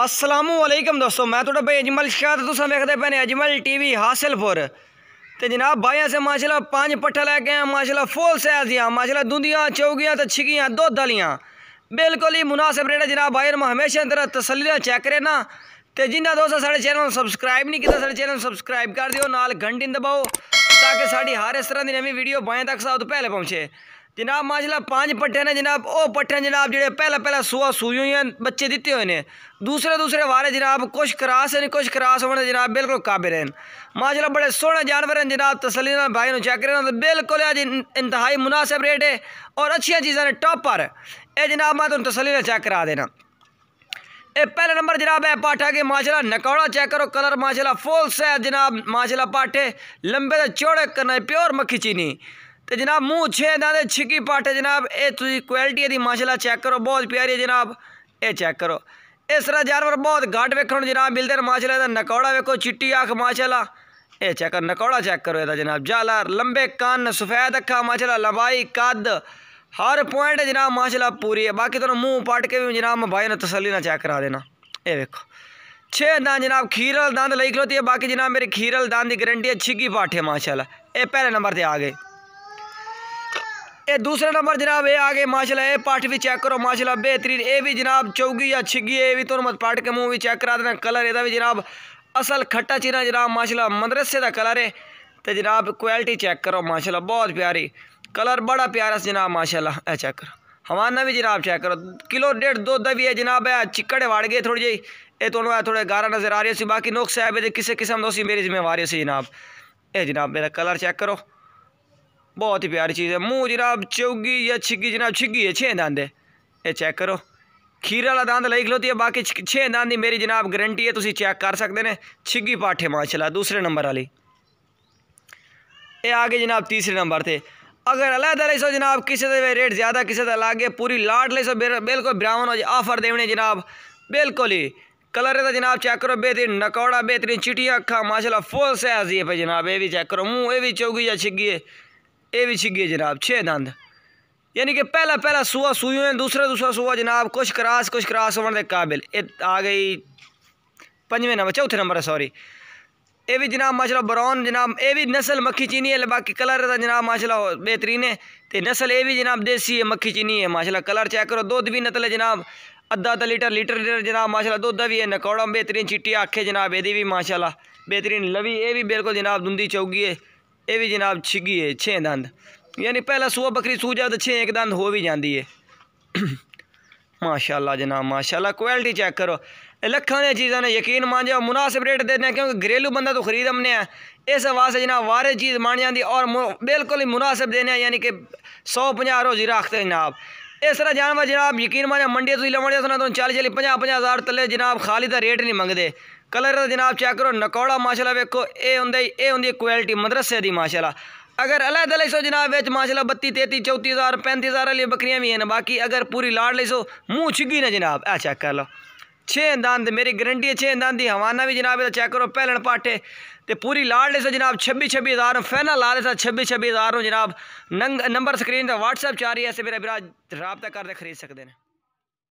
السلام علیکم دوستو میں تھوڑا بھائی اجمل شکایت تو سب ویکتے پہ اجمل ٹی وی ہاسل فور سے جناب بائیں سے ماشاء اللہ پٹا لے کے آیا ماشاء اللہ فول سیل دیا ماشاء اللہ دندیاں چوگیاں چھکیاں دھد والی بالکل ہی مناسب رہنا جناب بھائی میں ہمیشہ طرح تسلی چیک رہا کہ جنہیں دوست سارے چینل سبسکرائب نہیں کیا چینل سبسکرائب کر دیں گنٹی دباؤ تاکہ ساری ہر اس طرح کی نو ویڈیو باہیں تک سب پیل پہنچے جناب ماشاءاللہ پانچ پٹھے جناب او پٹھے جناب جڑے پہلا پہلا سوا سوئی ہوئی ہیں بچے دیتے ہوئے نے دوسرے دوسرے وارے جناب کچھ کراس ہیں کچھ کراس ہونے جناب بالکل قابل ہیں ماشاءاللہ بڑے سونے جانور ہیں جناب تسلی چیک بلکل بالکل انتہائی مناسب ریٹ ہے اور اچھی چیزیں ٹاپ پر اے جناب تسلی چیک کرا دینا اے پہلا نمبر جناب ہے پاٹھا کے ماشاءاللہ نکوڑا چیک کرو کلر ماشاءاللہ فول سے جناب ماشاءاللہ پاٹھے لمبے سے چوڑے کرنا پیور مکھی چینی ਤੇ ਜਨਾਬ ਮੂੰਹ ਛੇ ਦਾ ਦੇ ਛਿੱਕੀ ਪਾਟ ਜਨਾਬ ਇਹ ਤੁਸੀਂ ਕੁਆਲਿਟੀ ਦੀ ਮਾਸ਼ਾਅੱਲਾ ਚੈੱਕ ਕਰੋ ਬਹੁਤ ਪਿਆਰੀ ਹੈ ਜਨਾਬ ਇਹ ਚੈੱਕ ਕਰੋ ਇਸ ਤਰ੍ਹਾਂ ਜਾਨਵਰ ਬਹੁਤ ਘਾਟ ਵੇਖਣ ਨੂੰ ਜਨਾਬ ਮਿਲਦੇ ਨੇ ਮਾਸ਼ਾਅੱਲਾ ਦਾ ਨਕੌੜਾ ਵੇਖੋ ਚਿੱਟੀ ਅੱਖ ਮਾਸ਼ਾਅੱਲਾ ਇਹ ਚੈੱਕ ਕਰ ਨਕੌੜਾ ਚੈੱਕ ਕਰੋ ਇਹਦਾ ਜਨਾਬ ਜਾਲਰ ਲੰਬੇ ਕੰਨ ਸਫੈਦ ਅੱਖਾਂ ਮਾਸ਼ਾਅੱਲਾ ਲੰਬਾਈ ਕੱਦ ਹਰ ਪੁਆਇੰਟ ਜਨਾਬ ਮਾਸ਼ਾਅੱਲਾ ਪੂਰੀ ਹੈ ਬਾਕੀ ਤੁਹਾਨੂੰ ਮੂੰਹ ਪਾਟ ਕੇ ਵੀ ਜਨਾਬ ਭਾਈ ਨੂੰ ਤਸੱਲੀ ਨਾਲ ਚੈੱਕ ਕਰਾ ਦੇਣਾ ਇਹ ਵੇਖੋ ਛੇ ਦੰਦ ਜਨਾਬ ਖੀਰਲ ਦੰਦ ਲਈ ਖਲੋਤੀ ਹੈ ਬਾਕੀ ਜਨਾਬ ਮੇਰੇ ਖੀਰਲ ਦੰਦ ਦੀ ਗਾਰੰਟੀ ਹੈ ਛਿੱਗੀ ਪਾਠੇ ਮਾਸ਼ਾਅੱਲਾ ਇਹ ਪਹਿਲੇ ਨੰਬਰ ਤੇ ਆ ਗਏ اے دوسرا نمبر جناب اے آگے ماشاءاللہ اے پاٹھ بھی چیک کرو ماشاءاللہ بہترین اے بھی جناب چوگی یا چھگی اے بھی تو پاٹھ کے منہ بھی چیک کرا دینا کلر بھی جناب اصل کھٹا چینا جناب ماشاءاللہ مندرس مدرسے دا کلر ہے تو جناب کوالٹی چیک کرو ماشاءاللہ بہت پیاری کلر بڑا پیارا جناب ماشاءاللہ اے چیک کرو حوانہ بھی جناب چیک کرو کلو ڈیڑھ دو جناب چکڑے واڑ گئے تھوڑی جی تھوڑے گارا نظر آ رہے باقی نوک بھی ہے کسی قسم سی میری ذمہ ذمے سے جناب اے جناب میرا کلر چیک کرو بہت ہی پیاری چیز ہے منہ جناب چوگی یا چھگی جناب چھگی ہے چھ یہ چیک کرو کھیر والا دند لائی کھلوتی ہے باقی چھ داند کی میری جناب گرنٹی ہے چیک کر سکتے ہیں چھگی پاٹھے ماشاء دوسرے نمبر والی یہ آ گئے جناب تیسرے نمبر سے اگر علیحدہ لے سو جناب کسی ریٹ زیادہ کسی کا لاگے پوری لاٹ لے سو بالکل براؤن آفر دے جناب بالکل ہی کلر کا جناب چیک کرو بہترین نکوڑا بہترین چیٹی اکھا ماشاءاللہ فل سائز ہی ہے جناب یہ چیک کرو منہ یہ بھی چوگی یا چھگی ہے اے بھی چیگے جناب چھ دند یعنی کہ پہلا پہلا سوہ سوئی دوسرا دوسرا سوا جناب کچھ کراس کچھ کراس ہونے کے قابل آ گئی پنجویں نمبر چوتھے نمبر ہے سوری یہ بھی جناب ماشاء براؤن جناب یہ نسل مکھی چینی ہے باقی کلر جناب ماشاء اللہ بہترین ہے نسل یہ بھی جناب دیسی ہے مکھی چینی ہے اللہ کلر چیک کرو نتلے جناب ادھا ادھا لیٹر لیٹر لیٹر جناب ماشاء نکوڑا بہترین چٹی جناب یہ بھی ماشاء بہترین لوی یہ بھی بالکل جناب دندی چوکی ہے یہ بھی جناب چھگی ہے چھے دند یعنی پہلا سوہ بکری سو جائے تو چھ ایک دند ہو بھی جاندی ہے ماشاءاللہ جناب ماشاءاللہ کوئلٹی کوالٹی چیک کرو لکھانے دیا چیزاں یقین مان جاؤ مناسب ریٹ دیتے ہیں کیونکہ گھریلو بندہ تو خرید ہم نے ہے اس واسطے جناب وارے چیز مان جاندی اور بالکل ہی مناسب دینے ہیں یعنی کہ سو پنجہ روزی ہیں جناب اس طرح جانور جناب یقین مان جائے منڈیا تو تو چالی چالی پنجہ پنجہ ہزار تلے جناب خالی تا ریٹ نہیں دے کلر جناب چیک کرو نکوڑا ویکھو اے ہوندا اے ہوندی کوالٹی مدرسے دی ماشاءاللہ اگر اللہ دلے سو جناب وچ ماشاءاللہ بتی 33 چوتی ہزار پینتی ہزار والی بکریاں بھی باقی اگر پوری لاڈ لے سو منہ نہ جناب اے چیک کر لو چھ دند میری گارنٹی ہے چھ دند دی حوانہ بھی جناب چیک کرو پہلن پاٹے تے پوری لاڈ لے سو جناب چھبی چھبی ہزار فینا لا لو چھبیس 26 ہزار جناب نمبر سکرین تے واٹس ایپ چاریاں میرا برا رابطہ کر دے خرید سکتے ہیں